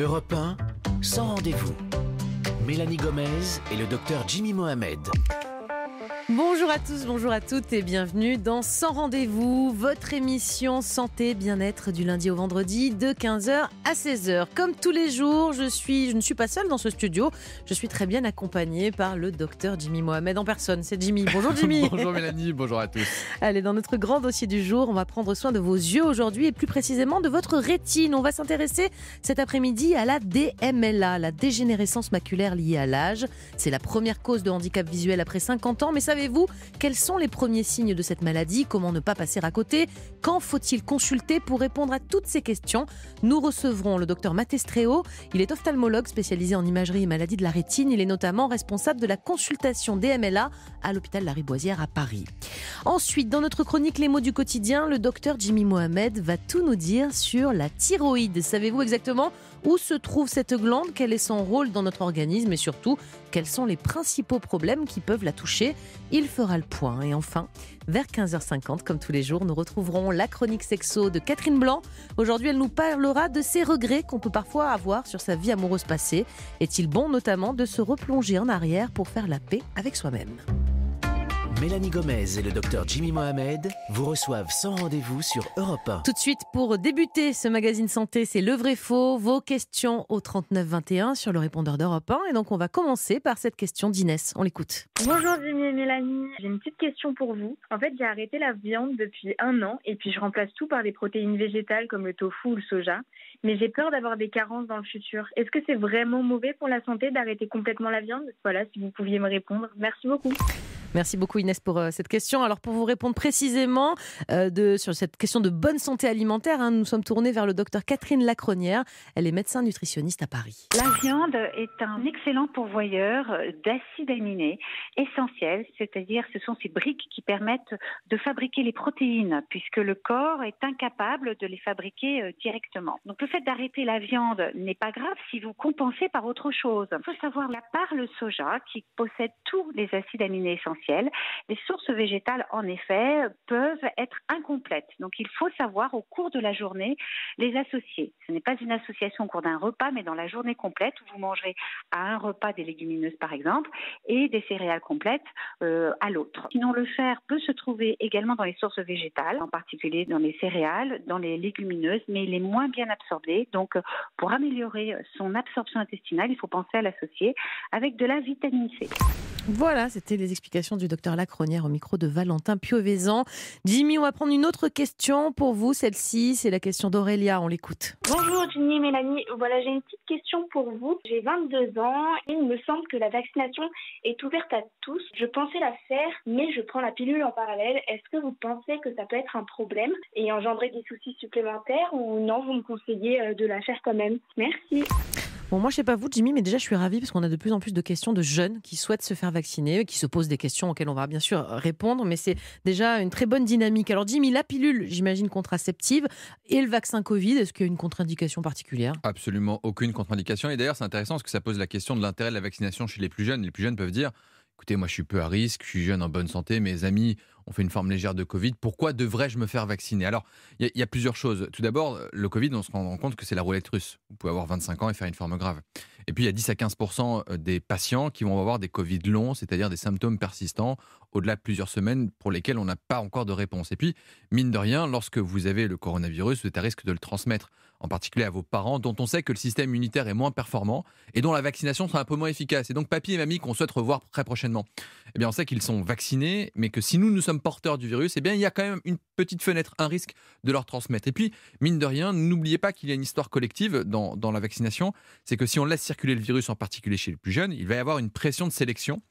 Europe 1, sans rendez-vous. Mélanie Gomez et le docteur Jimmy Mohamed. Bonjour à tous, bonjour à toutes et bienvenue dans Sans rendez-vous, votre émission santé, bien-être du lundi au vendredi de 15h à 16h. Comme tous les jours, je suis je ne suis pas seule dans ce studio, je suis très bien accompagnée par le docteur Jimmy Mohamed en personne. C'est Jimmy. Bonjour Jimmy. bonjour Mélanie, bonjour à tous. Allez, dans notre grand dossier du jour, on va prendre soin de vos yeux aujourd'hui et plus précisément de votre rétine. On va s'intéresser cet après-midi à la DMLA, la dégénérescence maculaire liée à l'âge. C'est la première cause de handicap visuel après 50 ans, mais ça savez-vous quels sont les premiers signes de cette maladie Comment ne pas passer à côté Quand faut-il consulter pour répondre à toutes ces questions Nous recevrons le docteur Mattestreo. Il est ophtalmologue spécialisé en imagerie et maladie de la rétine. Il est notamment responsable de la consultation DMLA à l'hôpital Lariboisière à Paris. Ensuite, dans notre chronique Les mots du quotidien, le docteur Jimmy Mohamed va tout nous dire sur la thyroïde. Savez-vous exactement où se trouve cette glande Quel est son rôle dans notre organisme Et surtout, quels sont les principaux problèmes qui peuvent la toucher. Il fera le point. Et enfin, vers 15h50, comme tous les jours, nous retrouverons la chronique sexo de Catherine Blanc. Aujourd'hui, elle nous parlera de ses regrets qu'on peut parfois avoir sur sa vie amoureuse passée. Est-il bon notamment de se replonger en arrière pour faire la paix avec soi-même Mélanie Gomez et le docteur Jimmy Mohamed vous reçoivent sans rendez-vous sur Europe 1. Tout de suite, pour débuter ce magazine santé, c'est le vrai faux, vos questions au 3921 sur le répondeur d'Europe 1. Et donc, on va commencer par cette question d'Inès. On l'écoute. Bonjour Jimmy et Mélanie. J'ai une petite question pour vous. En fait, j'ai arrêté la viande depuis un an et puis je remplace tout par des protéines végétales comme le tofu ou le soja. Mais j'ai peur d'avoir des carences dans le futur. Est-ce que c'est vraiment mauvais pour la santé d'arrêter complètement la viande Voilà, si vous pouviez me répondre. Merci beaucoup. Merci beaucoup Inès pour euh, cette question. Alors pour vous répondre précisément euh, de, sur cette question de bonne santé alimentaire, hein, nous sommes tournés vers le docteur Catherine Lacronière. Elle est médecin nutritionniste à Paris. La viande est un excellent pourvoyeur d'acides aminés essentiels, c'est-à-dire ce sont ces briques qui permettent de fabriquer les protéines puisque le corps est incapable de les fabriquer euh, directement. Donc le fait d'arrêter la viande n'est pas grave si vous compensez par autre chose. Il faut savoir la part le soja qui possède tous les acides aminés essentiels les sources végétales, en effet, peuvent être incomplètes. Donc il faut savoir au cours de la journée les associer. Ce n'est pas une association au cours d'un repas, mais dans la journée complète où vous mangerez à un repas des légumineuses par exemple et des céréales complètes euh, à l'autre. Sinon, le fer peut se trouver également dans les sources végétales, en particulier dans les céréales, dans les légumineuses, mais il est moins bien absorbé. Donc pour améliorer son absorption intestinale, il faut penser à l'associer avec de la vitamine C. Voilà, c'était les explications du docteur Lacronière au micro de Valentin Piovesan. Jimmy, on va prendre une autre question pour vous. Celle-ci, c'est la question d'Aurélia. On l'écoute. Bonjour Jimmy et Mélanie. Voilà, j'ai une petite question pour vous. J'ai 22 ans. Il me semble que la vaccination est ouverte à tous. Je pensais la faire, mais je prends la pilule en parallèle. Est-ce que vous pensez que ça peut être un problème et engendrer des soucis supplémentaires ou non, vous me conseillez euh, de la faire quand même Merci. Bon, moi, je sais pas vous, Jimmy, mais déjà, je suis ravie parce qu'on a de plus en plus de questions de jeunes qui souhaitent se faire vacciner, qui se posent des questions auxquelles on va bien sûr répondre, mais c'est déjà une très bonne dynamique. Alors, Jimmy, la pilule, j'imagine, contraceptive et le vaccin Covid, est-ce qu'il y a une contre-indication particulière Absolument aucune contre-indication. Et d'ailleurs, c'est intéressant parce que ça pose la question de l'intérêt de la vaccination chez les plus jeunes. Les plus jeunes peuvent dire écoutez, moi je suis peu à risque, je suis jeune en bonne santé, mes amis ont fait une forme légère de Covid, pourquoi devrais-je me faire vacciner Alors, il y, a plusieurs choses. Tout d'abord, le Covid, on se rend compte que c'est la roulette russe. Vous pouvez avoir 25 ans et faire une forme grave. Et puis, il y a 10 à 15 euh, des patients qui vont avoir des Covid longs, c'est-à-dire des symptômes persistants au-delà de plusieurs semaines pour lesquels on n'a pas encore de réponse. Et puis, mine de rien, lorsque vous avez le coronavirus, vous êtes à risque de le transmettre en particulier à vos parents, dont on sait que le système immunitaire est moins performant et dont la vaccination sera un peu moins efficace. Et donc, papy et mamie qu'on souhaite revoir très prochainement, eh bien, on sait qu'ils sont vaccinés, mais que si nous, nous sommes porteurs du virus, et eh bien, il y a quand même une petite fenêtre, un risque de leur transmettre. Et puis, mine de rien, n'oubliez pas qu'il y a une histoire collective dans, dans la vaccination, c'est que si on laisse circuler le virus, en particulier chez les plus jeunes, il va y avoir une pression de sélection.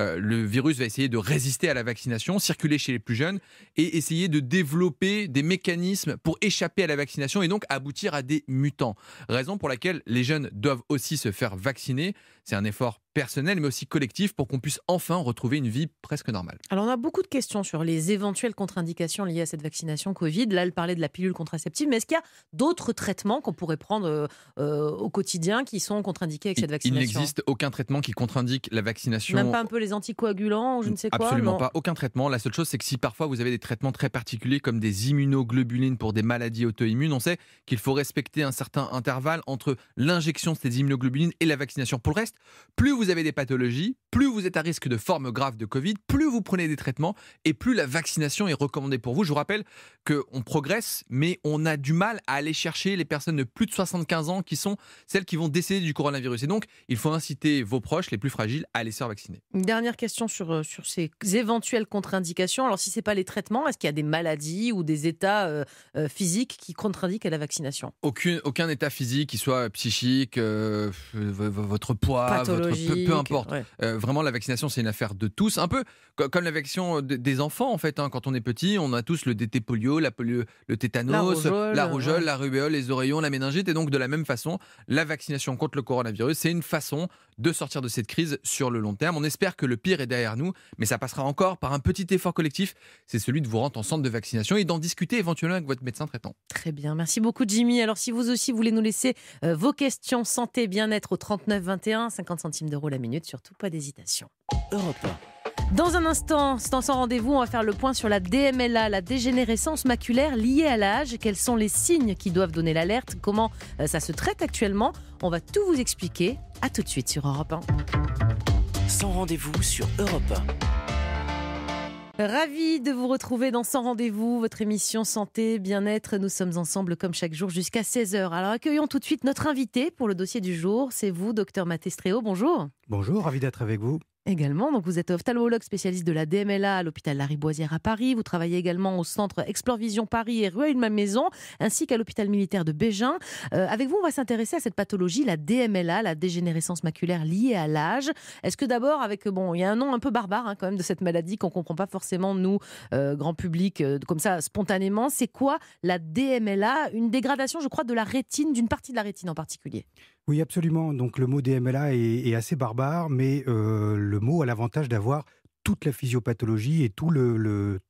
Euh, le virus va essayer de résister à la vaccination, circuler chez les plus jeunes et essayer de développer des mécanismes pour échapper à la vaccination et donc aboutir à des mutants. Raison pour laquelle les jeunes doivent aussi se faire vacciner c'est un effort personnel, mais aussi collectif pour qu'on puisse enfin retrouver une vie presque normale. Alors, on a beaucoup de questions sur les éventuelles contre-indications liées à cette vaccination Covid. Là, elle parlait de la pilule contraceptive, mais est-ce qu'il y a d'autres traitements qu'on pourrait prendre euh, euh, au quotidien qui sont contre-indiqués avec cette vaccination Il n'existe aucun traitement qui contre-indique la vaccination. Même pas un peu les anticoagulants ou je ne sais quoi Absolument pas, aucun traitement. La seule chose, c'est que si parfois vous avez des traitements très particuliers comme des immunoglobulines pour des maladies auto-immunes, on sait qu'il faut respecter un certain intervalle entre l'injection de ces immunoglobulines et la vaccination. Pour le reste, plus vous avez des pathologies, plus vous êtes à risque de forme grave de Covid, plus vous prenez des traitements et plus la vaccination est recommandée pour vous. Je vous rappelle qu'on progresse, mais on a du mal à aller chercher les personnes de plus de 75 ans qui sont celles qui vont décéder du coronavirus. Et donc, il faut inciter vos proches, les plus fragiles, à aller se faire vacciner. Une dernière question sur, euh, sur ces éventuelles contre-indications. Alors, si ce n'est pas les traitements, est-ce qu'il y a des maladies ou des états euh, euh, physiques qui contre-indiquent à la vaccination aucun, aucun état physique, qu'il soit psychique, votre poids, peu, importe vraiment, la vaccination, c'est une affaire de tous. Un peu comme la vaccination des enfants, en fait. Hein. Quand on est petit, on a tous le DT polio, la polio, le tétanos, la rougeole, euh, la, rubéole, les oreillons, la méningite. Et donc, de la même façon, la vaccination contre le coronavirus, c'est une façon de sortir de cette crise sur le long terme. On espère que le pire est derrière nous, mais ça passera encore par un petit effort collectif. C'est celui de vous rendre en centre de vaccination et d'en discuter éventuellement avec votre médecin traitant. Très bien. Merci beaucoup, Jimmy. Alors, si vous aussi voulez nous laisser euh, vos questions santé, bien-être au 39 21, 50 centimes d'euros la minute, surtout pas des Europe Dans un instant, c'est dans son rendez-vous, on va faire le point sur la DMLA, la dégénérescence maculaire liée à l'âge. Quels sont les signes qui doivent donner l'alerte Comment euh, ça se traite actuellement On va tout vous expliquer. À tout de suite sur Europe 1. Sans rendez-vous sur Europe 1. Ravi de vous retrouver dans Sans rendez-vous, votre émission santé, bien-être. Nous sommes ensemble comme chaque jour jusqu'à 16h. Alors accueillons tout de suite notre invité pour le dossier du jour. C'est vous, docteur Mathé Bonjour. Bonjour, ravi d'être avec vous. Également, donc vous êtes ophtalmologue spécialiste de la DMLA à l'hôpital Lariboisière à Paris. Vous travaillez également au centre Explore Vision Paris et Rue Ma Maison, ainsi qu'à l'hôpital militaire de Bégin. Euh, avec vous, on va s'intéresser à cette pathologie, la DMLA, la dégénérescence maculaire liée à l'âge. Est-ce que d'abord, avec euh, bon, il y a un nom un peu barbare hein, quand même de cette maladie qu'on comprend pas forcément nous, euh, grand public, comme ça spontanément. C'est quoi la DMLA Une dégradation, je crois, de la rétine, d'une partie de la rétine en particulier. Oui, absolument. Donc le mot DMLA est, assez barbare, mais euh, le mot a l'avantage d'avoir toute la physiopathologie et tout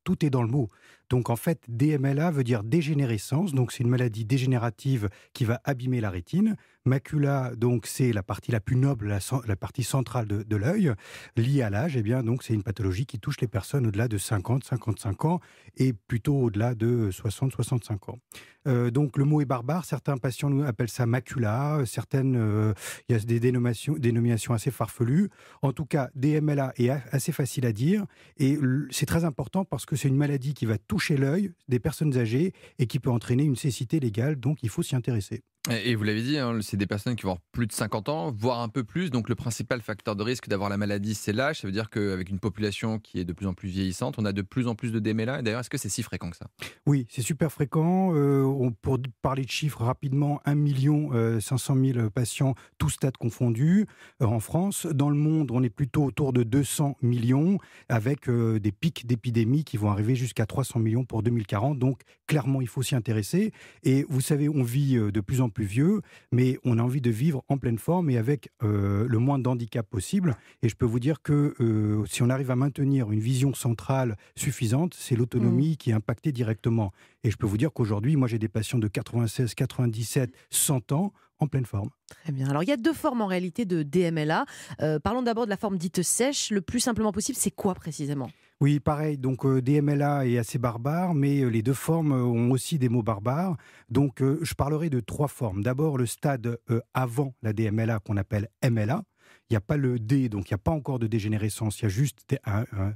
tout est dans le mot. Donc en fait, DMLA veut dire dégénérescence, donc c'est une maladie dégénérative qui va abîmer la rétine. Macula, donc, c'est la partie la plus noble, la, partie centrale de, l'œil, liée à l'âge. Et eh bien, donc, c'est une pathologie qui touche les personnes au-delà de 50, 55 ans et plutôt au-delà de 60, 65 ans. Euh, donc, le mot est barbare. Certains patients nous appellent ça macula. Certaines, euh, il y a des dénominations, dénominations assez farfelues. En tout cas, DMLA est assez facile à dire et c'est très important parce que c'est une maladie qui va toucher l'œil des personnes âgées et qui peut entraîner une cécité légale. Donc, il faut s'y intéresser. Et vous l'avez dit, hein, c'est des personnes qui vont avoir plus de 50 ans, voire un peu plus. Donc le principal facteur de risque d'avoir la maladie, c'est l'âge. Ça veut dire qu'avec une population qui est de plus en plus vieillissante, on a de plus en plus de Et D'ailleurs, est-ce que c'est si fréquent que ça Oui, c'est super fréquent. Euh, on, pour parler de chiffres rapidement, 1 million euh, 500 000 patients, tous stades confondus, euh, en France. Dans le monde, on est plutôt autour de 200 millions, avec euh, des pics d'épidémie qui vont arriver jusqu'à 300 millions pour 2040. Donc clairement, il faut s'y intéresser. Et vous savez, on vit de plus en plus plus vieux, mais on a envie de vivre en pleine forme et avec euh, le moins d'handicap possible. Et je peux vous dire que euh, si on arrive à maintenir une vision centrale suffisante, c'est l'autonomie mmh. qui est impactée directement. Et je peux vous dire qu'aujourd'hui, moi j'ai des patients de 96, 97, 100 ans en pleine forme. Très bien. Alors il y a deux formes en réalité de DMLA. Euh, parlons d'abord de la forme dite sèche. Le plus simplement possible, c'est quoi précisément oui, pareil, donc euh, DMLA est assez barbare, mais euh, les deux formes ont aussi des mots barbares. Donc je parlerai de trois formes. D'abord le stade avant la DMLA qu'on appelle MLA, il n'y a pas le D, donc il n'y a pas encore de dégénérescence, il y a juste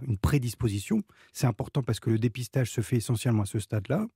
une prédisposition. C'est important parce que le dépistage se fait essentiellement à ce stade-là.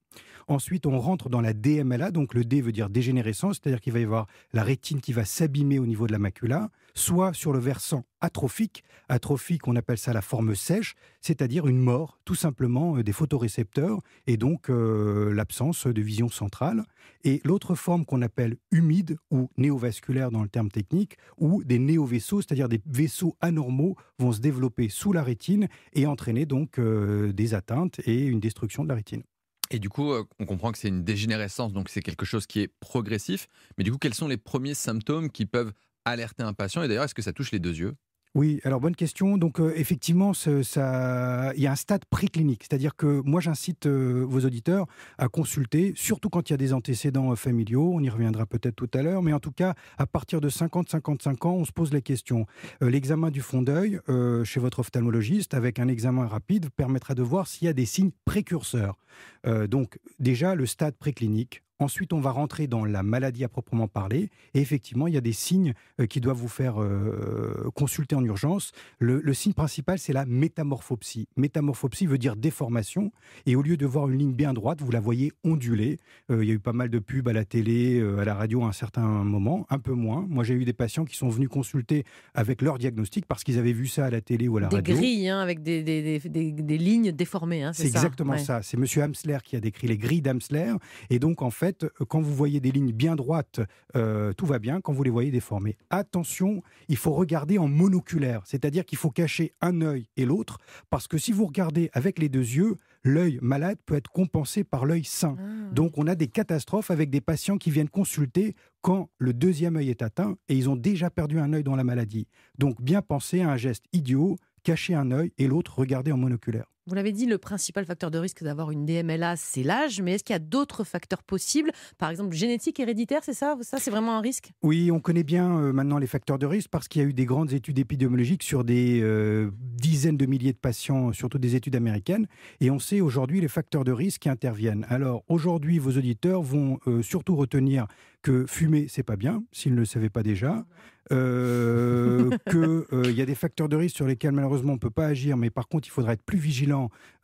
Ensuite, on rentre dans la DMLA, donc le D veut dire dégénérescence, c'est-à-dire qu'il va y avoir la rétine qui va s'abîmer au niveau de la macula, soit sur le versant atrophique. Atrophique, on appelle ça la forme sèche, c'est-à-dire une mort, tout simplement, euh, des photorécepteurs et donc euh, l'absence de vision centrale. Et l'autre forme qu'on appelle humide ou néovasculaire dans le terme technique, où des néovaisseaux, c'est-à-dire des vaisseaux anormaux, vont se développer sous la rétine et entraîner donc euh, des atteintes et une destruction de la rétine. Et du coup, on comprend que c'est une dégénérescence, donc c'est quelque chose qui est progressif. Mais du coup, quels sont les premiers symptômes qui peuvent alerter un patient Et d'ailleurs, est-ce que ça touche les deux yeux oui, alors bonne question. Donc euh, effectivement, il y a un stade préclinique, c'est-à-dire que moi j'incite euh, vos auditeurs à consulter, surtout quand il y a des antécédents euh, familiaux. On y reviendra peut-être tout à l'heure, mais en tout cas, à partir de 50-55 ans, on se pose la question. L'examen du fond d'œil chez votre ophtalmologiste, avec un examen rapide, permettra de voir s'il y a des signes précurseurs. donc déjà le stade préclinique Ensuite, on va rentrer dans la maladie à proprement parler. Et effectivement, il y a des signes euh, qui doivent vous faire euh, consulter en urgence. Le, signe principal, c'est la métamorphopsie. Métamorphopsie veut dire déformation. Et au lieu de voir une ligne bien droite, vous la voyez ondulée. Euh, il y a eu pas mal de pubs à la télé, à la radio à un certain moment, un peu moins. Moi, j'ai eu des patients qui sont venus consulter avec leur diagnostic parce qu'ils avaient vu ça à la télé ou à la des radio. Grilles, hein, des grilles, avec des, des, lignes déformées. Hein, c'est exactement ça. C'est Monsieur Hamsler qui a décrit les grilles d'Hamsler. Et donc, en fait, euh, quand vous voyez des lignes bien droites, euh, tout va bien. Quand vous les voyez déformées, attention, il faut regarder en monoculaire, c'est-à-dire qu'il faut cacher un œil et l'autre, parce que si vous regardez avec les deux yeux, l'œil malade peut être compensé par l'œil sain. Ah. Donc on a des catastrophes avec des patients qui viennent consulter quand le deuxième œil est atteint et ils ont déjà perdu un œil dans la maladie. Donc bien penser à un geste idiot, cacher un œil et l'autre regarder en monoculaire. Vous l'avez dit, le principal facteur de risque d'avoir une DMLA, c'est l'âge, mais est-ce qu'il y a d'autres facteurs possibles Par exemple, génétique, héréditaire, c'est ça Ça, c'est vraiment un risque Oui, on connaît bien euh, maintenant les facteurs de risque parce qu'il y a eu des grandes études épidémiologiques sur des euh, dizaines de milliers de patients, surtout des études américaines, et on sait aujourd'hui les facteurs de risque qui interviennent. Alors, aujourd'hui, vos auditeurs vont euh, surtout retenir que fumer, c'est pas bien, s'ils ne le savaient pas déjà. qu'il y a des facteurs de risque sur lesquels malheureusement on ne peut pas agir, mais par contre il faudra être plus vigilant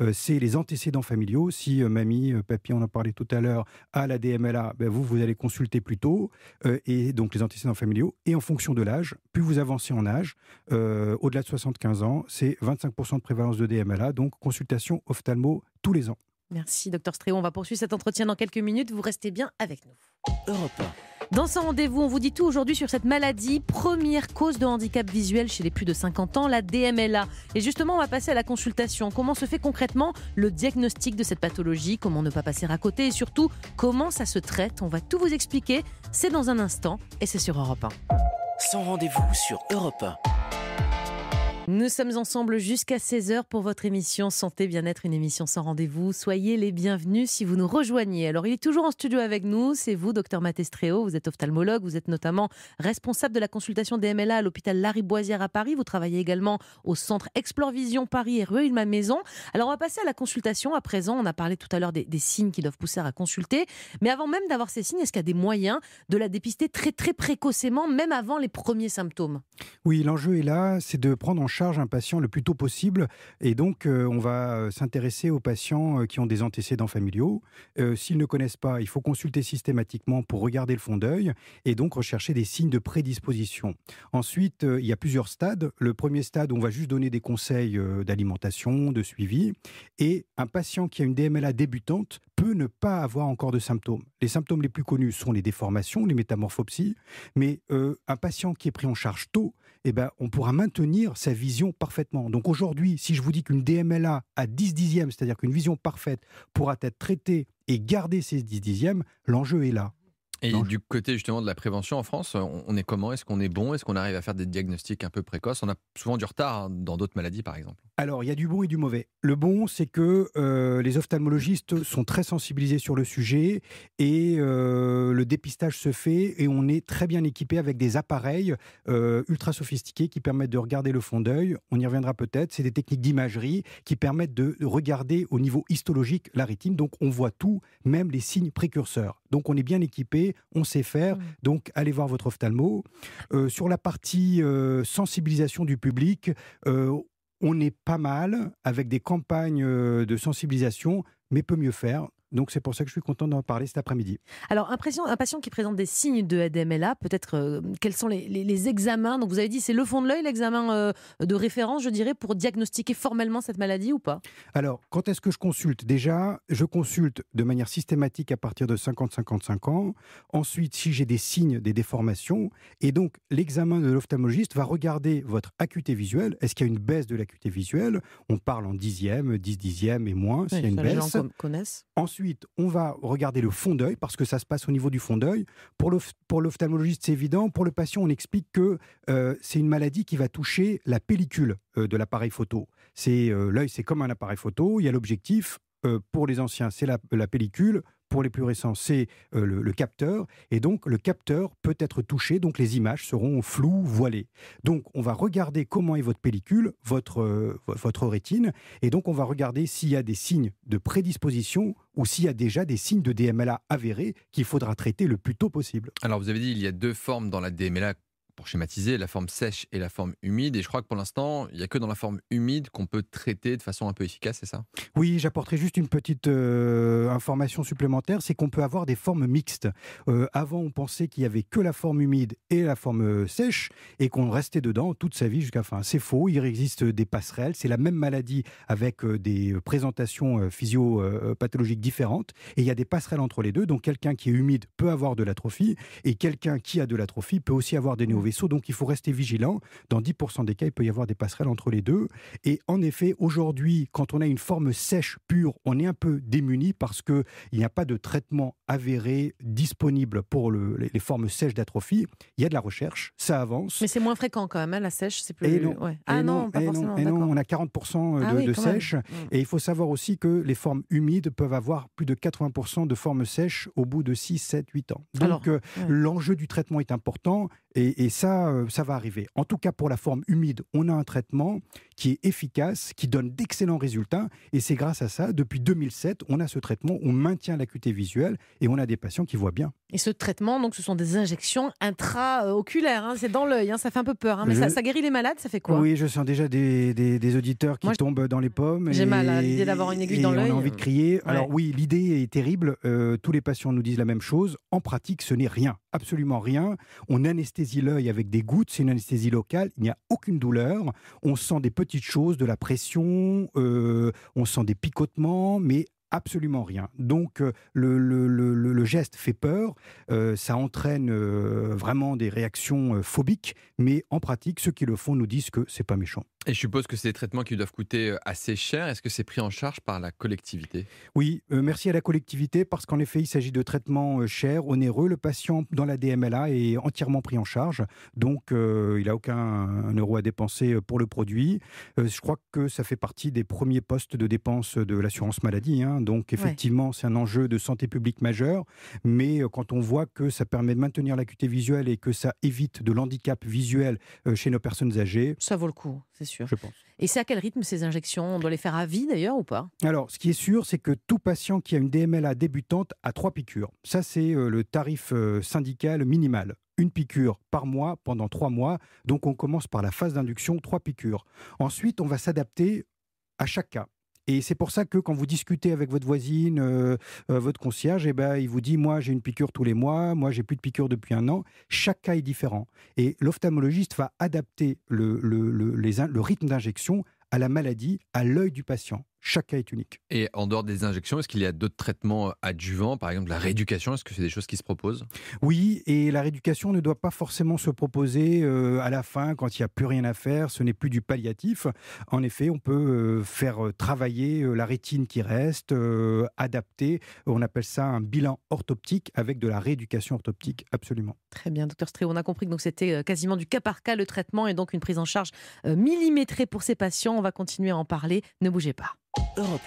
euh, c'est les antécédents familiaux. Si euh, mamie, euh, papy, on en parlait tout à l'heure, a la DMLA, ben, vous, vous allez consulter plus tôt, et donc les antécédents familiaux. Et en fonction de l'âge, plus vous avancez en âge, au-delà de 75 ans, c'est 25% de prévalence de DMLA, donc consultation ophtalmo tous les ans. Merci, docteur Stréo. On va poursuivre cet entretien dans quelques minutes. Vous restez bien avec nous. Europe Dans ce rendez-vous, on vous dit tout aujourd'hui sur cette maladie, première cause de handicap visuel chez les plus de 50 ans, la DMLA. Et justement, on va passer à la consultation. Comment se fait concrètement le diagnostic de cette pathologie Comment ne pas passer à côté Et surtout, comment ça se traite On va tout vous expliquer. C'est dans un instant et c'est sur Europe 1. Sans rendez-vous sur Europe 1. Nous sommes ensemble jusqu'à 16h pour votre émission Santé Bien-être, une émission sans rendez-vous. Soyez les bienvenus si vous nous rejoignez. Alors, il est toujours en studio avec nous, c'est vous, docteur Mattestréo. Vous êtes ophtalmologue, vous êtes notamment responsable de la consultation des MLA à l'hôpital Lariboisière à Paris. Vous travaillez également au centre Explore Vision Paris et Rueil ma maison. Alors, on va passer à la consultation à présent. On a parlé tout à l'heure des, signes qui doivent pousser à consulter. Mais avant même d'avoir ces signes, est-ce qu'il y a des moyens de la dépister très, très précocement, même avant les premiers symptômes Oui, l'enjeu est là, c'est de prendre en charge un patient le plus tôt possible. Et donc, euh, on va euh, s'intéresser aux patients euh, qui ont des antécédents familiaux. S'ils ne connaissent pas, il faut consulter systématiquement pour regarder le fond d'œil et donc rechercher des signes de prédisposition. Ensuite, il y a plusieurs stades. Le premier stade, on va juste donner des conseils d'alimentation, de suivi. Et un patient qui a une DMLA débutante peut ne pas avoir encore de symptômes. Les symptômes les plus connus sont les déformations, les métamorphopsies, mais un patient qui est pris en charge tôt eh ben, on pourra maintenir sa vision parfaitement. Donc aujourd'hui, si je vous dis qu'une DMLA à 10 dixièmes, c'est-à-dire qu'une vision parfaite pourra être traitée et garder ses 10 dixièmes, l'enjeu est là. Et du côté justement de la prévention en France, on est comment Est-ce qu'on est bon Est-ce qu'on arrive à faire des diagnostics un peu précoces On a souvent du retard hein, dans d'autres maladies par exemple. Alors il y a du bon et du mauvais. Le bon, c'est que euh, les ophtalmologistes sont très sensibilisés sur le sujet et euh, le dépistage se fait et on est très bien équipé avec des appareils euh, ultra sophistiqués qui permettent de regarder le fond d'œil. On y reviendra peut-être. C'est des techniques d'imagerie qui permettent de regarder au niveau histologique la rétine. Donc on voit tout, même les signes précurseurs. Donc on est bien équipé on sait faire. Mm. Donc, allez voir votre ophtalmo. Euh, sur la partie euh, sensibilisation du public, euh, on est pas mal avec des campagnes de sensibilisation, mais peut mieux faire. Donc c'est pour ça que je suis content d'en parler cet après-midi. Alors un patient, un patient, qui présente des signes de ADMLA, peut-être euh, quels sont les, examens Donc vous avez dit c'est le fond de l'œil, l'examen euh, de référence, je dirais, pour diagnostiquer formellement cette maladie ou pas Alors quand est-ce que je consulte Déjà, je consulte de manière systématique à partir de 50-55 ans. Ensuite, si j'ai des signes, des déformations, et donc l'examen de l'ophtalmologiste va regarder votre acuité visuelle. Est-ce qu'il y a une baisse de l'acuité visuelle On parle en dixième, dix dixième et moins, s'il y a une baisse. gens connaissent. Ensuite, Ensuite, on va regarder le fond d'œil parce que ça se passe au niveau du fond d'œil. Pour l'ophtalmologiste, c'est évident. Pour le patient, on explique que euh, c'est une maladie qui va toucher la pellicule euh, de l'appareil photo. C'est euh, l'œil, c'est comme un appareil photo. Il y a l'objectif. pour les anciens, c'est la pellicule pour les plus récents, c'est euh, le, capteur. Et donc, le capteur peut être touché, donc les images seront floues, voilées. Donc, on va regarder comment est votre pellicule, votre, euh, votre rétine. Et donc, on va regarder s'il y a des signes de prédisposition ou s'il y a déjà des signes de DMLA avérés qu'il faudra traiter le plus tôt possible. Alors, vous avez dit, il y a deux formes dans la DMLA schématiser, la forme sèche et la forme humide. Et je crois que pour l'instant, il n'y a que dans la forme humide qu'on peut traiter de façon un peu efficace, c'est ça Oui, j'apporterai juste une petite euh, information supplémentaire, c'est qu'on peut avoir des formes mixtes. Euh, avant, on pensait qu'il y avait que la forme humide et la forme euh, sèche, et qu'on restait dedans toute sa vie jusqu'à fin. C'est faux, il existe des passerelles, c'est la même maladie avec des présentations physiopathologiques différentes, et il y a des passerelles entre les deux, donc quelqu'un qui est humide peut avoir de l'atrophie, et quelqu'un qui a de l'atrophie peut aussi avoir des mmh. néovénites donc il faut rester vigilant. Dans 10% des cas, il peut y avoir des passerelles entre les deux. Et en effet, aujourd'hui, quand on a une forme sèche, pure, on est un peu démuni parce qu'il n'y a pas de traitement avéré disponible pour les, formes sèches d'atrophie. Il y a de la recherche, ça avance. Mais c'est moins fréquent quand même, hein, la sèche, c'est plus... ah non, pas on a 40% ah de, sèche. Mm. Et il faut savoir aussi que les formes humides peuvent avoir plus de 80% de formes sèches au bout de 6, 7, 8 ans. Donc euh, l'enjeu du traitement est important et, et euh, ça, va arriver. En tout cas, pour la forme humide, on a un traitement qui est efficace, qui donne d'excellents résultats. Et c'est grâce à ça, depuis 2007, on a ce traitement, on maintient l'acuité visuelle et on a des patients qui voient bien. Et ce traitement, donc, ce sont des injections intraoculaires. Hein. C'est dans l'œil, hein. ça fait un peu peur. Hein. Mais ça, guérit les malades, ça fait quoi Oui, je sens déjà des, auditeurs qui tombent dans les pommes. J'ai mal à l'idée d'avoir une aiguille dans l'œil. On a envie de crier. Alors oui, l'idée est terrible. Euh, tous les patients nous disent la même chose. En pratique, ce n'est rien, absolument rien. On anesthésie l'œil avec des gouttes. C'est une anesthésie locale. Il n'y a aucune douleur. On sent des petites choses, de la pression. Euh, on sent des picotements, mais absolument rien. Donc euh, le, geste fait peur, euh, ça entraîne euh, vraiment des réactions phobiques, mais en pratique, ceux qui le font nous disent que c'est pas méchant. Et je suppose que c'est des traitements qui doivent coûter assez cher. Est-ce que c'est pris en charge par la collectivité Oui, merci à la collectivité parce qu'en effet, il s'agit de traitements chers, onéreux. Le patient dans la DMLA est entièrement pris en charge, donc il n'a aucun euro à dépenser pour le produit. je crois que ça fait partie des premiers postes de dépenses de l'assurance maladie. Hein donc effectivement, c'est un enjeu de santé publique majeur. Mais euh, quand on voit que ça permet de maintenir l'acuité visuelle et que ça évite de l'handicap visuel euh, chez nos personnes âgées, ça vaut le coup, c'est sûr. pense. Et c'est à quel rythme ces injections On doit les faire à vie d'ailleurs ou pas Alors, ce qui est sûr, c'est que tout patient qui a une DMLA débutante a trois piqûres. Ça, c'est euh, le tarif syndical minimal une piqûre par mois pendant trois mois. Donc on commence par la phase d'induction, trois piqûres. Ensuite, on va s'adapter à chaque cas. Et c'est pour ça que quand vous discutez avec votre voisine, euh, euh, votre concierge, eh ben, il vous dit Moi, j'ai une piqûre tous les mois, moi, j'ai plus de piqûre depuis un an. Chaque cas est différent. Et l'ophtalmologiste va adapter le, le rythme d'injection à la maladie, à l'œil du patient. Chaque cas est unique. Et en dehors des injections, est-ce qu'il y a d'autres traitements euh, adjuvants, par exemple la rééducation Est-ce que c'est des choses qui se proposent Oui, et la rééducation ne doit pas forcément se proposer euh, à la fin, quand il n'y a plus rien à faire, ce n'est plus du palliatif. En effet, on peut euh, faire travailler la rétine qui reste, adapter, on appelle ça un bilan orthoptique avec de la rééducation orthoptique, absolument. Très bien, docteur Stré, on a compris que c'était quasiment du cas par cas le traitement et donc une prise en charge millimétrée pour ces patients. On va continuer à en parler, ne bougez pas. Europe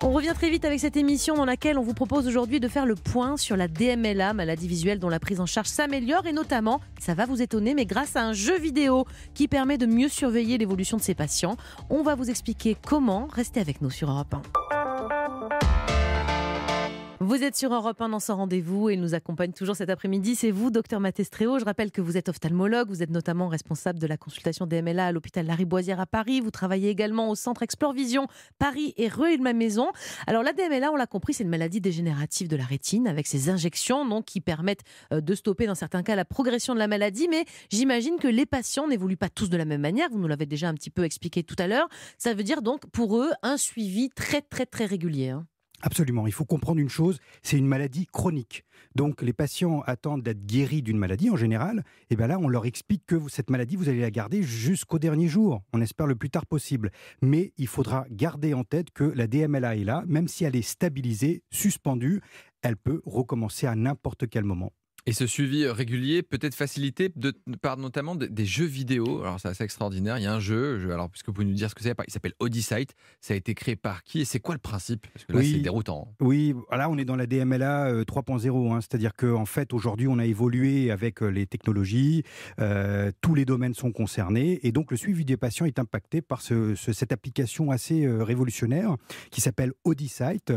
1. On revient très vite avec cette émission dans laquelle on vous propose aujourd'hui de faire le point sur la DMLA, maladie visuelle dont la prise en charge s'améliore et notamment, ça va vous étonner, mais grâce à un jeu vidéo qui permet de mieux surveiller l'évolution de ces patients. On va vous expliquer comment. rester avec nous sur Europe 1. Vous êtes sur Europe 1 dans son rendez-vous et nous accompagne toujours cet après-midi. C'est vous, docteur Mattestréo. Je rappelle que vous êtes ophtalmologue. Vous êtes notamment responsable de la consultation DMLA à l'hôpital Lariboisière à Paris. Vous travaillez également au centre Explore Vision Paris et Rue de ma maison. Alors, la DMLA, on l'a compris, c'est une maladie dégénérative de la rétine avec ses injections donc, qui permettent euh, de stopper dans certains cas la progression de la maladie. Mais j'imagine que les patients n'évoluent pas tous de la même manière. Vous nous l'avez déjà un petit peu expliqué tout à l'heure. Ça veut dire donc pour eux un suivi très, très, très régulier. Hein. Absolument. Il faut comprendre une chose, c'est une maladie chronique. Donc les patients attendent d'être guéris d'une maladie en général. Et bien là, on leur explique que cette maladie, vous allez la garder jusqu'au dernier jour. On espère le plus tard possible. Mais il faudra garder en tête que la DMLA est là, même si elle est stabilisée, suspendue, elle peut recommencer à n'importe quel moment. Et ce suivi euh, régulier peut être facilité de, par notamment des, jeux vidéo. Alors, c'est assez extraordinaire. Il y a un jeu, alors, puisque vous pouvez nous dire ce que c'est, il s'appelle Odyssite. Ça a été créé par qui et c'est quoi le principe Parce que là, c'est déroutant. Oui, là, on est dans la DMLA 3.0. Euh, hein. C'est-à-dire qu'en fait, aujourd'hui, on a évolué avec euh, les technologies. tous les domaines sont concernés. Et donc, le suivi des patients est impacté par cette application assez révolutionnaire qui s'appelle Odyssite,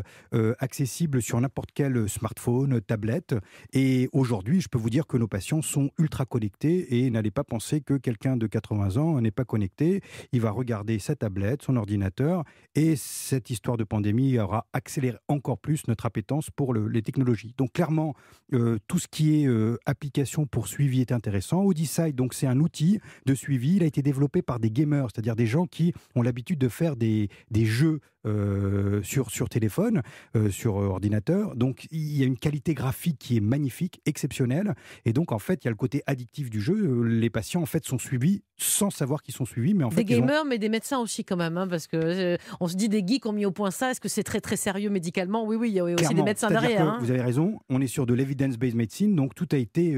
accessible sur n'importe quel smartphone, tablette. Et aujourd'hui, aujourd'hui, je peux vous dire que nos patients sont ultra connectés et n'allez pas penser que quelqu'un de 80 ans n'est pas connecté. Il va regarder sa tablette, son ordinateur et cette histoire de pandémie aura accéléré encore plus notre appétence pour les technologies. Donc clairement, euh, tout ce qui est euh, application pour suivi est intéressant. Odyssey, donc c'est un outil de suivi. Il a été développé par des gamers, c'est-à-dire des gens qui ont l'habitude de faire des, des jeux euh, sur, téléphone, euh, sur ordinateur. Donc il y a une qualité graphique qui est magnifique, exceptionnelle. Et donc en fait, il y a le côté addictif du jeu. Euh, les patients en fait sont suivis sans savoir qu'ils sont suivis. Mais des gamers, mais des médecins aussi quand même, hein, parce que on se dit des geeks ont mis au point ça. Est-ce que c'est très très sérieux médicalement Oui, oui, il y a aussi des médecins derrière. Hein. Vous avez raison. On est sur de l'evidence-based medicine, donc tout a été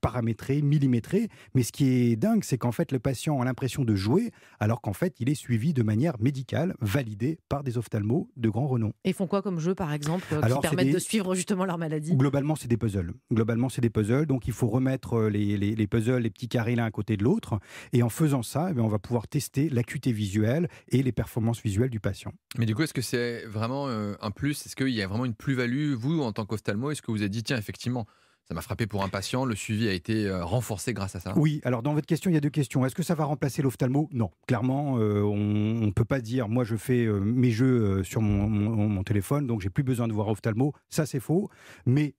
paramétré, millimétré. Mais ce qui est dingue, c'est qu'en fait, le patient a l'impression de jouer, alors qu'en fait, il est suivi de manière médicale, validée par des ophtalmos de grand renom. Et font quoi comme jeu, par exemple, euh, qui permettent de suivre justement leur maladie Globalement, c'est des puzzles. Globalement, c'est des puzzles. Donc, il faut remettre euh, les, puzzles, les petits carrés l'un à côté de l'autre. Et en faisant ça, eh on va pouvoir tester l'acuité visuelle et les performances visuelles du patient. Mais du coup, est-ce que c'est vraiment euh, un plus Est-ce qu'il y a vraiment une plus-value, vous, en tant qu'ophtalmo Est-ce que vous avez dit, tiens, effectivement, ça m'a frappé pour un patient. Le suivi a été euh, renforcé grâce à ça. Oui, alors dans votre question, il y a deux questions. Est-ce que ça va remplacer l'ophtalmo Non. Clairement, euh, on ne peut pas dire, moi je fais euh, mes jeux sur mon, téléphone, donc j'ai plus besoin de voir l'ophtalmo, Ça, c'est faux. Mais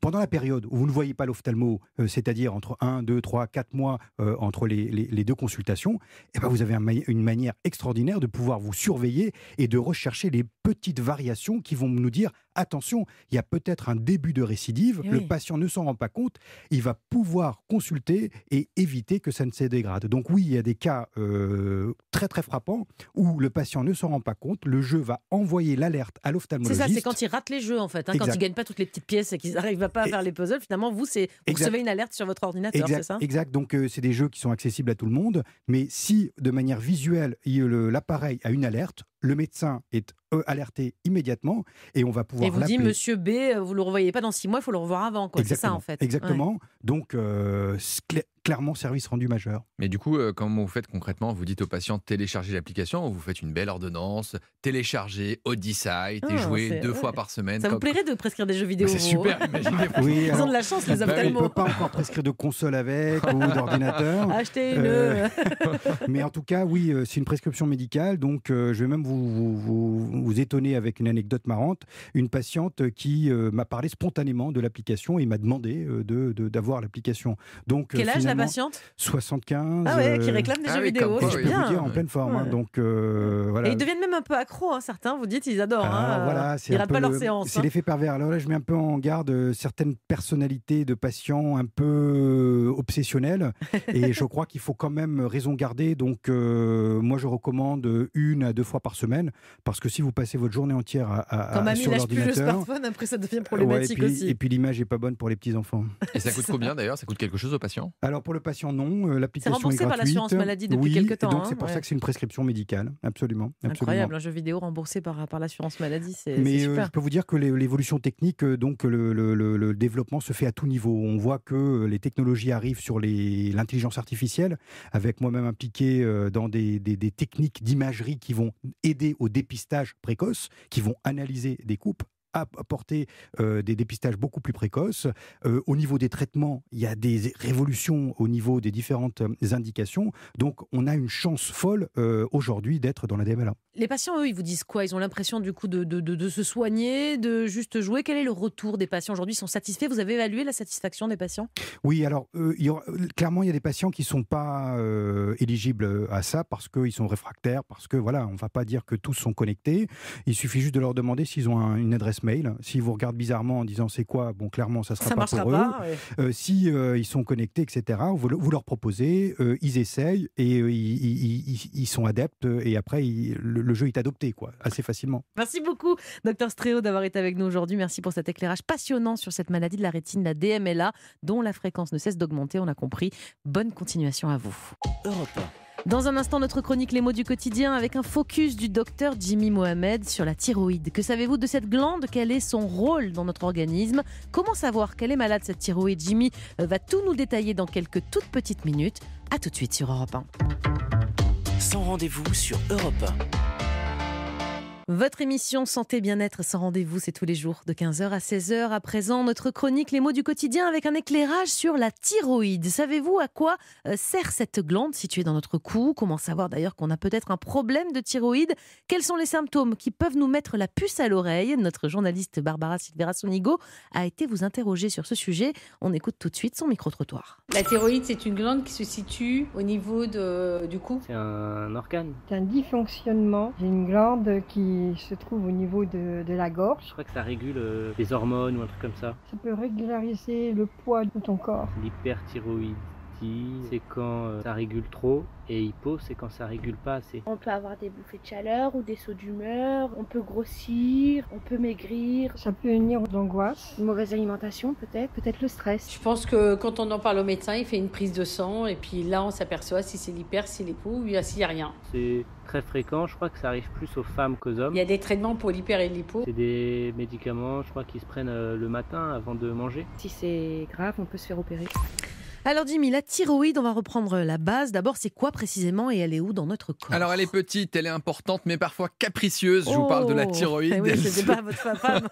pendant la période où vous ne voyez pas l'ophtalmo, c'est-à-dire entre 1, 2, 3, 4 mois entre les, deux consultations, eh ben vous avez une manière extraordinaire de pouvoir vous surveiller et de rechercher les petites variations qui vont nous dire attention, il y a peut-être un début de récidive, eh le patient ne s'en rend pas compte, il va pouvoir consulter et éviter que ça ne se dégrade. Donc oui, il y a des cas euh, très très frappants où le patient ne s'en rend pas compte, le jeu va envoyer l'alerte à l'ophtalmologiste. C'est ça, c'est quand il rate les jeux en fait, hein, quand ne gagne pas toutes les petites pièces et qu'il n'arrive pas à faire les puzzles, finalement vous, vous recevez une alerte sur votre ordinateur, c'est ça Exact, donc euh, c'est des jeux qui sont accessibles à tout le monde, mais si de manière visuelle l'appareil a une alerte, le médecin est euh, alerté immédiatement et on va pouvoir. Et vous dit Monsieur B, euh, vous le revoyez pas dans six mois, il faut le revoir avant. C'est ça en fait. Exactement. Donc euh, clairement service rendu majeur. Mais du coup, euh, comment vous faites concrètement Vous dites aux patients télécharger l'application, vous faites une belle ordonnance, télécharger Odyssey, et ah, jouer deux fois par semaine. Ça vous plairait de prescrire des jeux bah, vidéo C'est super, imaginez. Ils ont de la chance, les bah, tellement. On ne peut pas encore prescrire de console avec ou d'ordinateur. Achetez une. Euh, mais en tout cas, oui, euh, c'est une prescription médicale, donc euh, je vais même vous, étonner avec une anecdote marrante. Une patiente qui m'a parlé spontanément de l'application et m'a demandé d'avoir de, d'avoir l'application. Donc, Quel âge la patiente 75. Ah ouais, qui euh, réclament des ah jeux vidéo. je peux vous dire, en pleine forme. Hein, donc, euh, voilà. Et ils deviennent même un peu accros, hein, certains, vous dites, ils adorent. Ah, hein, voilà, euh, ils ratent pas leur séance. C'est hein. l'effet pervers. Alors là, je mets un peu en garde certaines personnalités de patients un peu obsessionnelles. et je crois qu'il faut quand même raison garder. Donc, moi, je recommande une à deux fois par semaine. Parce que si vous passez votre journée entière à, sur plus le smartphone, après, ça devient problématique et puis, aussi. Et puis, l'image est pas bonne pour les petits-enfants. Et ça coûte combien d'ailleurs Ça coûte quelque chose aux patients Alors, pour le patient, non. Euh, l'application est remboursé par l'assurance maladie depuis quelques temps. Donc hein, c'est pour ça que c'est une prescription médicale, absolument. Incroyable, un jeu vidéo remboursé par, par l'assurance maladie, Mais euh, je peux vous dire que l'évolution technique, euh, donc le, développement se fait à tout niveau. On voit que les technologies arrivent sur l'intelligence artificielle, avec moi-même impliqué dans des techniques d'imagerie qui vont aider au dépistage précoce, qui vont analyser des coupes, apporter euh, des dépistages beaucoup plus précoces. Euh, au niveau des traitements, il y a des révolutions au niveau des différentes euh, indications. Donc, on a une chance folle aujourd'hui d'être dans la DMLA. Les patients, eux, ils vous disent quoi Ils ont l'impression du coup de, se soigner, de juste jouer. Quel est le retour des patients aujourd'hui Ils sont satisfaits Vous avez évalué la satisfaction des patients Oui, alors il clairement, il y a des patients qui ne sont pas éligibles à ça parce qu'ils sont réfractaires, parce que voilà, on ne va pas dire que tous sont connectés. Il suffit juste de leur demander s'ils ont une adresse mail. S'ils vous regardent bizarrement en disant c'est quoi, bon, clairement, ça sera pas pour eux. Euh, si euh, ils sont connectés, etc., vous, leur proposez, euh, ils essayent et ils, sont adeptes et après le, jeu est adopté, quoi, assez facilement. Merci beaucoup, docteur Stréo, d'avoir été avec nous aujourd'hui. Merci pour cet éclairage passionnant sur cette maladie de la rétine, la DMLA, dont la fréquence ne cesse d'augmenter. On a compris. Bonne continuation à vous. Europe. Dans un instant, notre chronique Les mots du quotidien avec un focus du docteur Jimmy Mohamed sur la thyroïde. Que savez-vous de cette glande Quel est son rôle dans notre organisme Comment savoir qu'elle est malade cette thyroïde Jimmy euh, va tout nous détailler dans quelques toutes petites minutes. A tout de suite sur Europe 1. Sans rendez-vous sur Europe 1. Votre émission Santé Bien-être sans rendez-vous, c'est tous les jours de 15h à 16h. À présent, notre chronique Les mots du quotidien avec un éclairage sur la thyroïde. Savez-vous à quoi euh, sert cette glande située dans notre cou Comment savoir d'ailleurs qu'on a peut-être un problème de thyroïde Quels sont les symptômes qui peuvent nous mettre la puce à l'oreille Notre journaliste Barbara Silvera Sonigo a été vous interroger sur ce sujet. On écoute tout de suite son micro-trottoir. La thyroïde, c'est une glande qui se situe au niveau de, du cou. C'est un organe. C'est un dysfonctionnement. C'est une glande qui se trouve au niveau de, la gorge. Je crois que ça régule euh, les hormones ou un truc comme ça. Ça peut régulariser le poids de ton corps. l'hyperthyroïde c'est quand euh, ça régule trop, et hypo, c'est quand ça régule pas assez. On peut avoir des bouffées de chaleur ou des sauts d'humeur, on peut grossir, on peut maigrir. Ça peut venir d'angoisse, une mauvaise alimentation peut-être, peut-être le stress. Je pense que quand on en parle au médecin, il fait une prise de sang, et puis là, on s'aperçoit si c'est l'hyper, si l'hypo ou s'il n'y a rien. C'est très fréquent, je crois que ça arrive plus aux femmes qu'aux hommes. Il y a des traitements pour l'hyper et l'hypo. C'est des médicaments, je crois, qu'ils se prennent euh, le matin avant de manger. Si c'est grave, on peut se faire opérer. Alors Jimmy, la thyroïde, on va reprendre la base. D'abord, c'est quoi précisément et elle est où dans notre corps Alors elle est petite, elle est importante, mais parfois capricieuse. Je vous parle de la oh, eh thyroïde. oui, pas votre papa.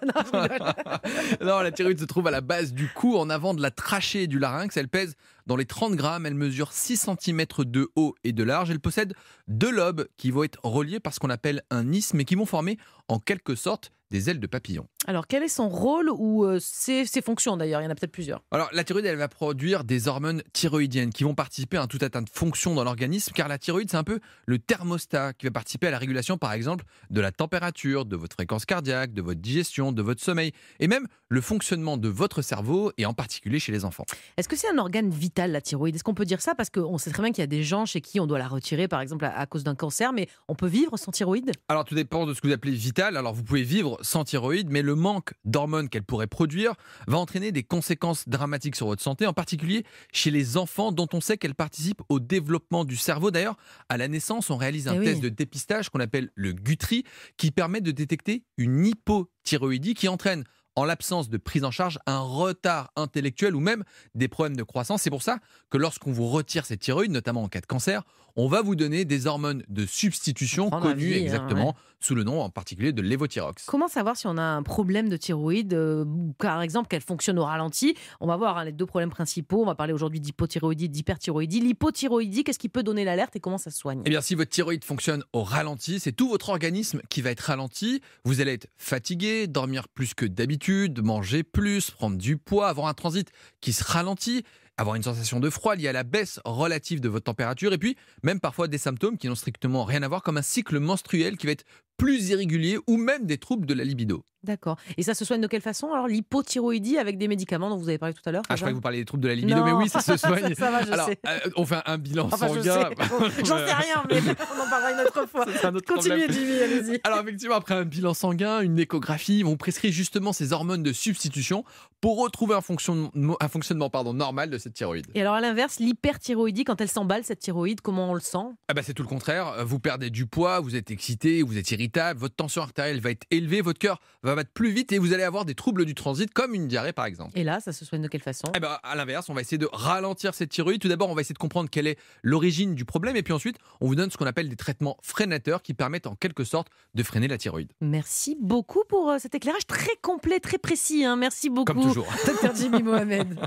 non, la thyroïde se trouve à la base du cou, en avant de la trachée et du larynx. Elle pèse dans les 30 grammes, elle mesure 6 cm de haut et de large. Elle possède deux lobes qui vont être reliés par ce qu'on appelle un isthme et qui vont former en quelque sorte des ailes de papillon. Alors, quel est son rôle ou euh, ses, fonctions d'ailleurs Il y en a peut-être plusieurs. Alors, la thyroïde, elle va produire des hormones thyroïdiennes qui vont participer à un tout atteint de fonctions dans l'organisme, car la thyroïde, c'est un peu le thermostat qui va participer à la régulation, par exemple, de la température, de votre fréquence cardiaque, de votre digestion, de votre sommeil, et même le fonctionnement de votre cerveau, et en particulier chez les enfants. Est-ce que c'est un organe vital la thyroïde Est-ce qu'on peut dire ça Parce qu'on sait très bien qu'il y a des gens chez qui on doit la retirer, par exemple, à, cause d'un cancer, mais on peut vivre sans thyroïde Alors, tout dépend de ce que vous appelez vital. Alors, vous pouvez vivre sans thyroïde, mais le manque d'hormones qu'elle pourrait produire va entraîner des conséquences dramatiques sur votre santé, en particulier chez les enfants dont on sait qu'elle participe au développement du cerveau. D'ailleurs, à la naissance, on réalise un eh test de dépistage qu'on appelle le Guthrie, qui permet de détecter une hypothyroïdie qui entraîne en l'absence de prise en charge, un retard intellectuel ou même des problèmes de croissance. C'est pour ça que lorsqu'on vous retire cette thyroïdes, notamment en cas de cancer, on va vous donner des hormones de substitution connues hein, exactement sous le nom en particulier de l'évothyrox. Comment savoir si on a un problème de thyroïde, euh, par exemple qu'elle fonctionne au ralenti On va voir hein, les deux problèmes principaux. On va parler aujourd'hui d'hypothyroïdie, d'hyperthyroïdie. L'hypothyroïdie, qu'est-ce qui peut donner l'alerte et comment ça se soigne Eh bien, si votre thyroïde fonctionne au ralenti, c'est tout votre organisme qui va être ralenti. Vous allez être fatigué, dormir plus que d'habitude, manger plus, prendre du poids, avoir un transit qui se ralentit avoir une sensation de froid liée à la baisse relative de votre température et puis même parfois des symptômes qui n'ont strictement rien à voir comme un cycle menstruel qui va être plus irréguliers ou même des troubles de la libido. D'accord. Et ça se soigne de quelle façon Alors, l'hypothyroïdie avec des médicaments dont vous avez parlé tout à l'heure Ah, je crois que vous parlez des troubles de la libido, mais oui, ça se soigne. ça, va, Alors, euh, on fait un bilan sanguin. J'en sais. rien, mais on en parlera une autre fois. Continuez, Jimmy, allez-y. Alors, effectivement, après un bilan sanguin, une échographie, on prescrit justement ces hormones de substitution pour retrouver un fonctionnement, un fonctionnement pardon, normal de cette thyroïde. Et alors, à l'inverse, l'hyperthyroïdie, quand elle s'emballe, cette thyroïde, comment on le sent ah bah, C'est tout le contraire. Vous perdez du poids, vous êtes excité, vous êtes irrité votre tension artérielle va être élevée, votre cœur va battre plus vite et vous allez avoir des troubles du transit comme une diarrhée par exemple. Et là, ça se soigne de quelle façon Eh ben, à l'inverse, on va essayer de ralentir cette thyroïde. Tout d'abord, on va essayer de comprendre quelle est l'origine du problème et puis ensuite, on vous donne ce qu'on appelle des traitements freinateurs qui permettent en quelque sorte de freiner la thyroïde. Merci beaucoup pour euh, cet éclairage très complet, très précis. Hein. Merci beaucoup. Comme toujours. Dr. Jimmy Mohamed.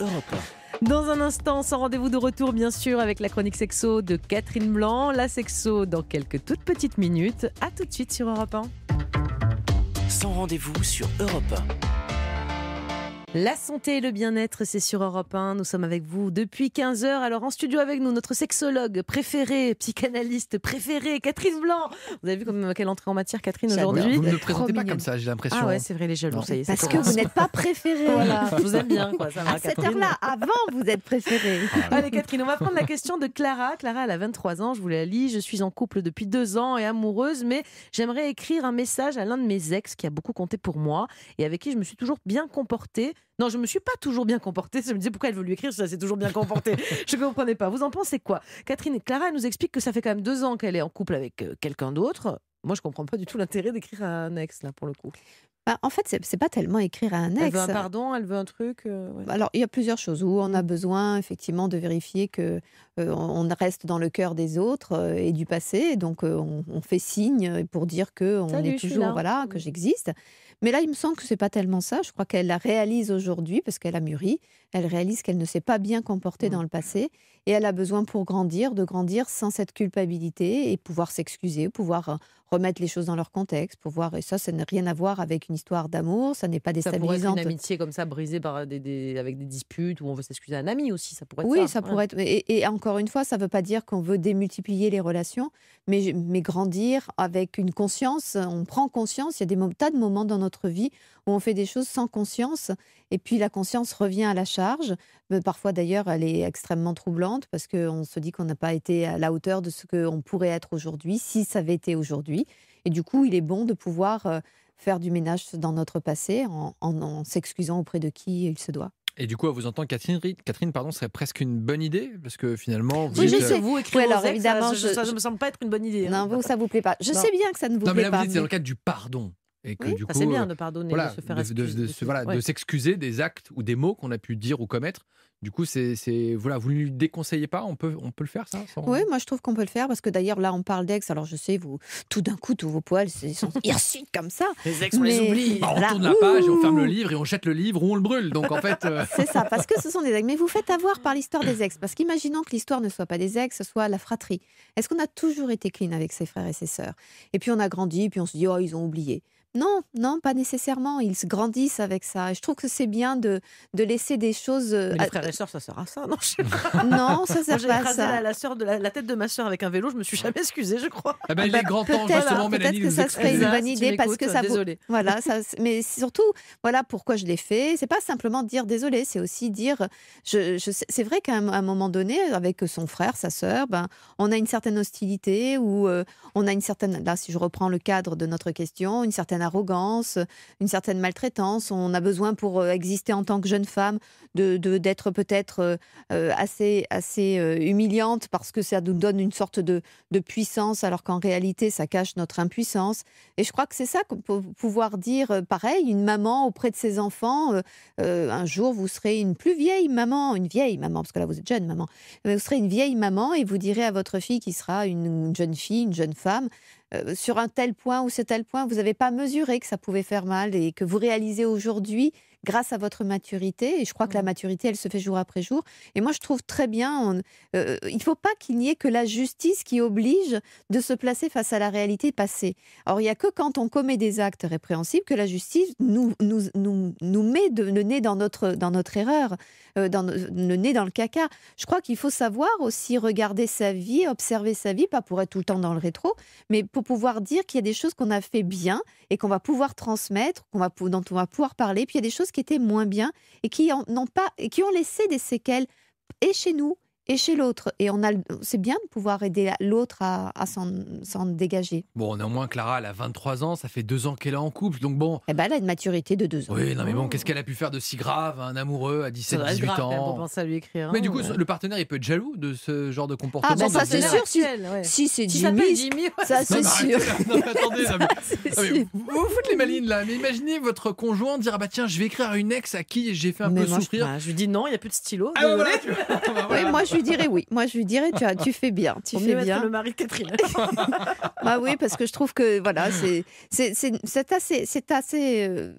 Dans un instant, sans rendez-vous de retour, bien sûr, avec la chronique sexo de Catherine Blanc. La sexo dans quelques toutes petites minutes. À tout de suite sur Europe 1. Sans rendez-vous sur Europe 1. La santé et le bien-être, c'est sur Europe 1. Nous sommes avec vous depuis 15 heures. Alors en studio avec nous, notre sexologue préféré psychanalyste préférée, Catherine Blanc. Vous avez vu comme quelle entrée en matière, Catherine, aujourd'hui Vous ne présentez pas comme ça, j'ai l'impression. Ah ouais, c'est vrai, les jaloux, ça y est. Parce que vous n'êtes pas préférée. Voilà. Je vous aime bien, à cette heure-là, avant, vous êtes préférée. Allez, Catherine, on va prendre la question de Clara. Clara, elle a 23 ans, je vous la lis. Je suis en couple depuis deux ans et amoureuse, mais j'aimerais écrire un message à l'un de mes ex qui a beaucoup compté pour moi et avec qui je me suis toujours bien comportée. Non, je me suis pas toujours bien comportée. Je me disais pourquoi elle veut lui écrire si s'est toujours bien comportée. je ne comprenais pas. Vous en pensez quoi Catherine et Clara nous expliquent que ça fait quand même deux ans qu'elle est en couple avec euh, quelqu'un d'autre. Moi, je comprends pas du tout l'intérêt d'écrire à un ex, là, pour le coup. Bah, en fait, c'est pas tellement écrire à un ex. Elle veut un pardon, elle veut un truc. Euh, bah, alors, il y a plusieurs choses où on a mm. besoin effectivement de vérifier que euh, on reste dans le cœur des autres euh, et du passé. Donc, on, fait signe pour dire que on est toujours voilà, mm. que j'existe. Mais là, il me semble que c'est pas tellement ça. Je crois qu'elle la réalise aujourd'hui parce qu'elle a mûri. Elle réalise qu'elle ne s'est pas bien comportée mm. dans le passé et elle a besoin pour grandir de grandir sans cette culpabilité et pouvoir s'excuser, pouvoir remettre les choses dans leur contexte, pour voir. Et ça, ça n'a rien à voir avec une histoire d'amour, ça n'est pas déstabilisant. Ça pourrait être une amitié comme ça, brisée par des, avec des disputes, où on veut s'excuser à un ami aussi, ça pourrait être Oui, ça, pourrait être. Et, encore une fois, ça ne veut pas dire qu'on veut démultiplier les relations, mais, mais grandir avec une conscience. On prend conscience, il y a des tas de moments dans notre vie où on fait des choses sans conscience, et puis la conscience revient à la charge. parfois, d'ailleurs, elle est extrêmement troublante parce qu'on se dit qu'on n'a pas été à la hauteur de ce qu'on pourrait être aujourd'hui si ça avait été aujourd'hui. Et du coup, il est bon de pouvoir euh, faire du ménage dans notre passé en, s'excusant auprès de qui il se doit. Et du coup, à vous entendre, Catherine, Catherine pardon, serait presque une bonne idée parce que finalement, vous vous évidemment, ça, ne me semble pas être une bonne idée. Hein. Non, vous, ça vous plaît pas. Je sais bien que ça ne vous plaît pas. Non, mais là, vous dans le cadre du pardon et du coup, c'est bien euh, de pardonner, de s'excuser des actes ou des mots qu'on a pu dire ou commettre. Du coup, c'est voilà, vous ne lui déconseillez pas, on peut, on peut le faire ça. Oui, moi je trouve qu'on peut le faire parce que d'ailleurs là on parle d'ex. Alors je sais, vous tout d'un coup tous vos poils ils sont hirsutes comme ça. Les ex, on les oublie. Bah, on tourne la page, on ferme le livre et on jette le livre ou on le brûle. Donc en fait, euh, c'est ça, parce que ce sont des ex. Mais vous faites avoir par l'histoire des ex, parce qu'imaginons que l'histoire ne soit pas des ex, ce soit la fratrie. Est-ce qu'on a toujours été clean avec ses frères et ses sœurs Et puis on a grandi, puis on se dit oh ils ont oublié. Non, non, pas nécessairement. Ils se grandissent avec ça. Je trouve que c'est bien de, laisser des choses. Euh, les et sœurs, ça sert ça, non Non, ça sert pas ça. La, la, tête de ma sœur avec un vélo, je me suis jamais excusée, je crois. il est grand temps, justement, Peut-être que ça serait une bonne idée parce que ça. Voilà, mais surtout, voilà pourquoi je l'ai fait. C'est pas simplement dire désolé, c'est aussi dire. c'est vrai qu'à un, moment donné, avec son frère, sa sœur, ben, on a une certaine hostilité ou euh, on a une certaine. Là, si je reprends le cadre de notre question, une certaine arrogance, une certaine maltraitance. On a besoin pour euh, exister en tant que jeune femme d'être de, d'être peut-être euh, euh, assez, assez humiliante parce que ça nous donne une sorte de, puissance alors qu'en réalité ça cache notre impuissance. Et je crois que c'est ça qu'on peut pouvoir dire pareil, une maman auprès de ses enfants, un jour vous serez une plus vieille maman, une vieille maman, parce que là vous êtes jeune maman, mais vous serez une vieille maman et vous direz à votre fille qui sera une jeune fille, une jeune femme, euh, sur un tel point ou ce tel point, vous n'avez pas mesuré que ça pouvait faire mal et que vous réalisez aujourd'hui grâce à votre maturité. Et je crois que la maturité, elle se fait jour après jour. Et moi, je trouve très bien, euh, il ne faut pas qu'il n'y ait que la justice qui oblige de se placer face à la réalité passée. Or, il n'y a que quand on commet des actes répréhensibles que la justice nous, nous, nous, nous met de, le nez dans notre, dans notre erreur, euh, dans, le nez dans le caca. Je crois qu'il faut savoir aussi regarder sa vie, observer sa vie, pas pour être tout le temps dans le rétro, mais pour pouvoir dire qu'il y a des choses qu'on a fait bien et qu'on va pouvoir transmettre, qu'on va, dont on va pouvoir parler. Puis il y a des choses qui étaient moins bien et qui, en pas, et qui ont laissé des séquelles et chez nous et chez l'autre. Et on a, c'est bien de pouvoir aider l'autre à, s'en, dégager. Bon, néanmoins, Clara, elle a 23 ans, ça fait deux ans qu'elle est en couple, donc bon. Eh ben, elle a une maturité de deux ans. Oui, non, mais bon, oh. qu'est-ce qu'elle a pu faire de si grave un amoureux à 17, 18 ans On pense à lui écrire. Mais du hein, coup, le partenaire, il peut être jaloux de ce genre de comportement. Ah, ben ça, c'est sûr. Si, elle... si c'est Jimmy, Jimmy ça, c'est sûr. Non, attendez, vous, vous foutez les malines, là. Mais imaginez votre conjoint dire, ah bah tiens, je vais écrire à une ex à qui j'ai fait un peu souffrir. Bah, je, lui dis non, il n'y a plus de stylo. Ah, bah, moi, je je lui dirais oui. Moi, je lui dirais, tu, as, tu fais bien. Tu On fais bien. le mari Catherine. bah oui, parce que je trouve que voilà, c'est assez, c'est assez. Euh,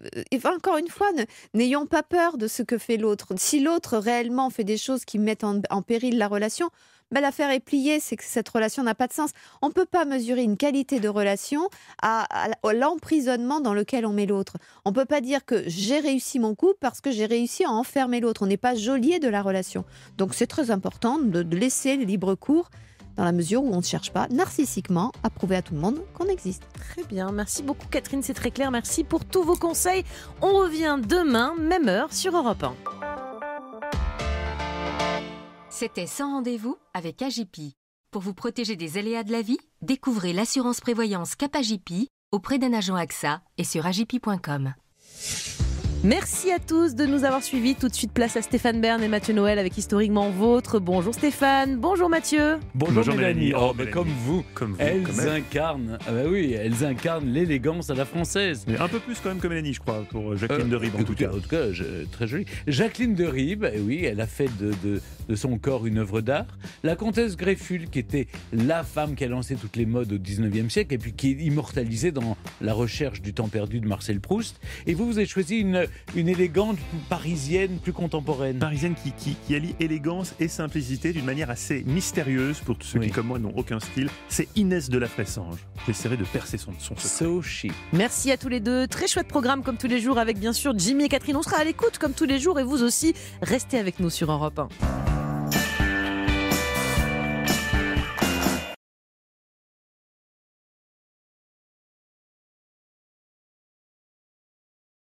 encore une fois, n'ayons pas peur de ce que fait l'autre. Si l'autre réellement fait des choses qui mettent en péril la relation, ben, l'affaire est pliée, c'est que cette relation n'a pas de sens. On ne peut pas mesurer une qualité de relation à, l'emprisonnement dans lequel on met l'autre. On ne peut pas dire que j'ai réussi mon coup parce que j'ai réussi à enfermer l'autre. On n'est pas geôlier de la relation. Donc c'est très important de, laisser laisser libre cours dans la mesure où on ne cherche pas narcissiquement à prouver à tout le monde qu'on existe. Très bien, merci beaucoup Catherine, c'est très clair, merci pour tous vos conseils. On revient demain, même heure, sur Europe 1. C'était sans rendez-vous avec Agipi. Pour vous protéger des aléas de la vie, découvrez l'assurance prévoyance Capagipi auprès d'un agent AXA et sur agipi.com. Merci à tous de nous avoir suivis. Tout de suite, place à Stéphane Bern et Mathieu Noël avec Historiquement Vôtre. Bonjour Stéphane, bonjour Mathieu. Bonjour, Mélanie. Oh, oh comme vous, comme vous elles incarnent, ah bah oui, elles incarnent l'élégance à la française. Mais un peu plus quand même que Mélanie, je crois, pour Jacqueline euh, de Ribes en, tout cas. En tout cas, très jolie. Jacqueline de Ribes, eh oui, elle a fait de, de son corps une œuvre d'art. La comtesse Grefful, qui était la femme qui a lancé toutes les modes au 19e siècle et puis qui est immortalisée dans La recherche du temps perdu de Marcel Proust. Et vous, vous avez choisi une, une élégante parisienne, plus contemporaine. Parisienne qui, qui, allie élégance et simplicité d'une manière assez mystérieuse pour tous ceux qui, comme moi, n'ont aucun style. C'est Inès de la Fressange. J'essaierai de percer son, son Merci à tous les deux. Très chouette programme comme tous les jours avec bien sûr Jimmy et Catherine. On sera à l'écoute comme tous les jours et vous aussi. Restez avec nous sur Europe 1.